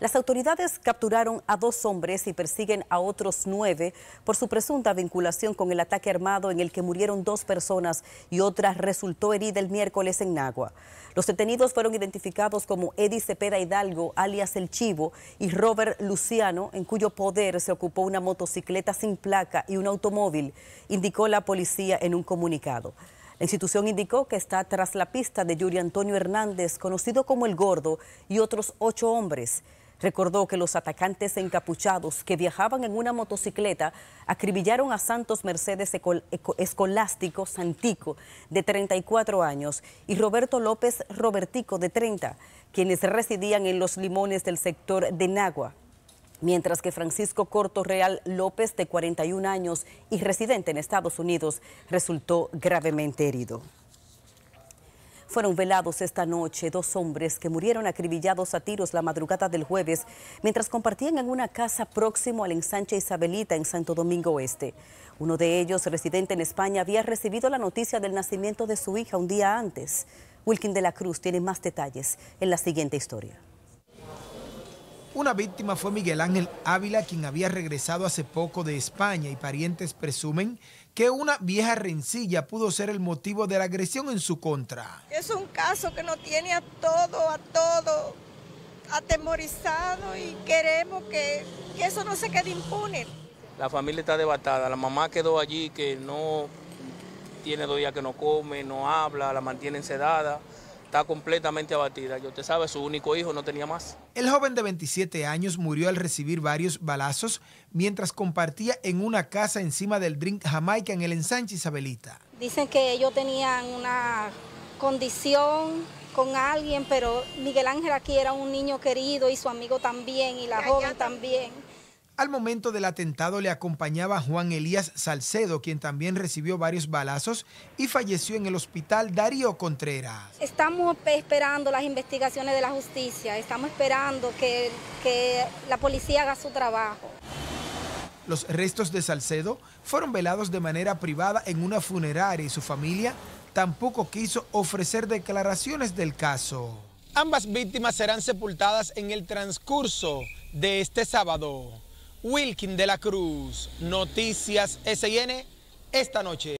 Las autoridades capturaron a dos hombres y persiguen a otros nueve por su presunta vinculación con el ataque armado en el que murieron dos personas y otra resultó herida el miércoles en Nagua. Los detenidos fueron identificados como Eddie Cepeda Hidalgo, alias El Chivo, y Robert Luciano, en cuyo poder se ocupó una motocicleta sin placa y un automóvil, indicó la policía en un comunicado. La institución indicó que está tras la pista de Yuri Antonio Hernández, conocido como El Gordo, y otros ocho hombres. Recordó que los atacantes encapuchados que viajaban en una motocicleta acribillaron a Santos Mercedes Escolástico Santico, de 34 años, y Roberto López Robertico, de 30, quienes residían en los limones del sector de Nagua, mientras que Francisco Corto Real López, de 41 años y residente en Estados Unidos, resultó gravemente herido fueron velados esta noche dos hombres que murieron acribillados a tiros la madrugada del jueves mientras compartían en una casa próximo al ensanche Isabelita en Santo Domingo Oeste. Uno de ellos, residente en España, había recibido la noticia del nacimiento de su hija un día antes. Wilkin de la Cruz tiene más detalles en la siguiente historia. Una víctima fue Miguel Ángel Ávila, quien había regresado hace poco de España y parientes presumen que una vieja rencilla pudo ser el motivo de la agresión en su contra. Es un caso que nos tiene a todo, a todo atemorizado y queremos que, eso no se quede impune. La familia está devastada, la mamá quedó allí que no tiene dos días que no come, no habla, la mantienen sedada está completamente abatida. Yo te sabe, su único hijo no tenía más. El joven de 27 años murió al recibir varios balazos mientras compartía en una casa encima del Drink Jamaica en el ensanche Isabelita. Dicen que ellos tenían una condición con alguien, pero Miguel Ángel aquí era un niño querido y su amigo también y la joven también. Al momento del atentado le acompañaba Juan Elías Salcedo, quien también recibió varios balazos y falleció en el hospital Darío Contreras. Estamos esperando las investigaciones de la justicia, estamos esperando que, que la policía haga su trabajo. Los restos de Salcedo fueron velados de manera privada en una funeraria y su familia tampoco quiso ofrecer declaraciones del caso. Ambas víctimas serán sepultadas en el transcurso de este sábado. Wilkin de la Cruz. Noticias SN esta noche.